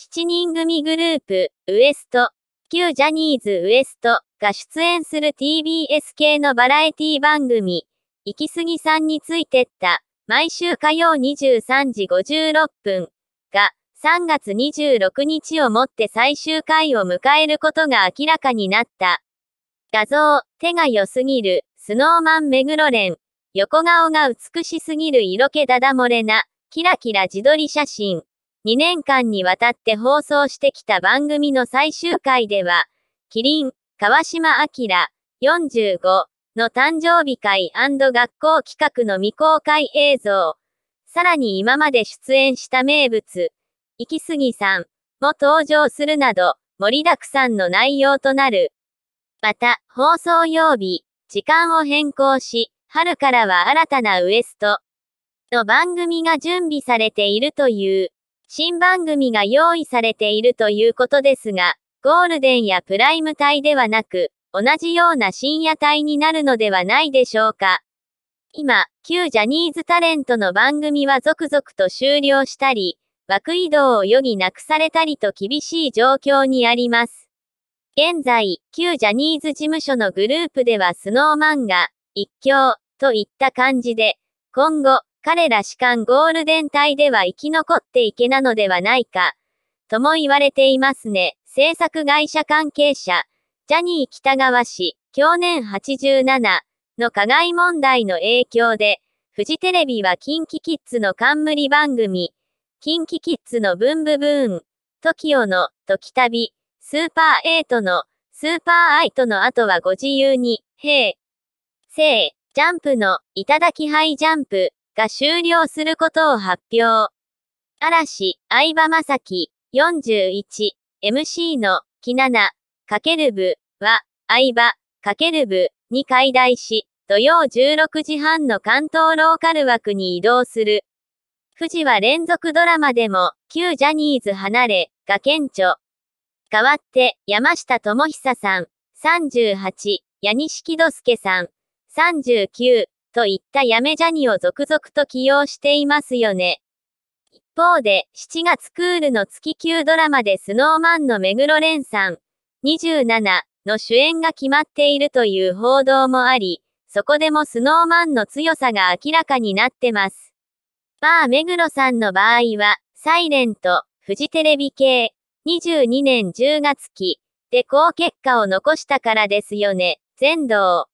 7人組グループ、ウエスト、旧ジャニーズ WEST が出演する TBS 系のバラエティ番組、行き過ぎさんについてった、毎週火曜23時56分が3月26日をもって最終回を迎えることが明らかになった。画像、手が良すぎる、スノーマン目黒蓮、横顔が美しすぎる色気だだ漏れな、キラキラ自撮り写真。2年間にわたって放送してきた番組の最終回では、キリン、川島明、45の誕生日会学校企画の未公開映像、さらに今まで出演した名物、行き過ぎさんも登場するなど、盛りだくさんの内容となる。また、放送曜日、時間を変更し、春からは新たなウエストの番組が準備されているという。新番組が用意されているということですが、ゴールデンやプライム帯ではなく、同じような深夜帯になるのではないでしょうか。今、旧ジャニーズタレントの番組は続々と終了したり、枠移動を余儀なくされたりと厳しい状況にあります。現在、旧ジャニーズ事務所のグループではスノーマンが、一強、といった感じで、今後、彼ら士官ゴールデン隊では生き残っていけなのではないか、とも言われていますね。制作会社関係者、ジャニー北川氏、去年87の加害問題の影響で、フジテレビは近畿キッズの冠番組、近畿キッズのブンブブーン、トキオの、トキタビ、スーパーエイトの、スーパーアイトの後はご自由に、へい、せい、ジャンプの、いただきハイジャンプ、が終了することを発表。嵐、相葉雅紀、41、MC の、きなな、かける部、は、相葉、かける部、に解題し、土曜16時半の関東ローカル枠に移動する。富士は連続ドラマでも、旧ジャニーズ離れ、が顕著。代わって、山下智久さん、38、矢西木戸介さん、39、といったやめジャニを続々と起用していますよね。一方で、7月クールの月級ドラマでスノーマンの目黒蓮さん、27の主演が決まっているという報道もあり、そこでもスノーマンの強さが明らかになってます。まあ目黒さんの場合は、サイレント、フジテレビ系、22年10月期、で好結果を残したからですよね、全道。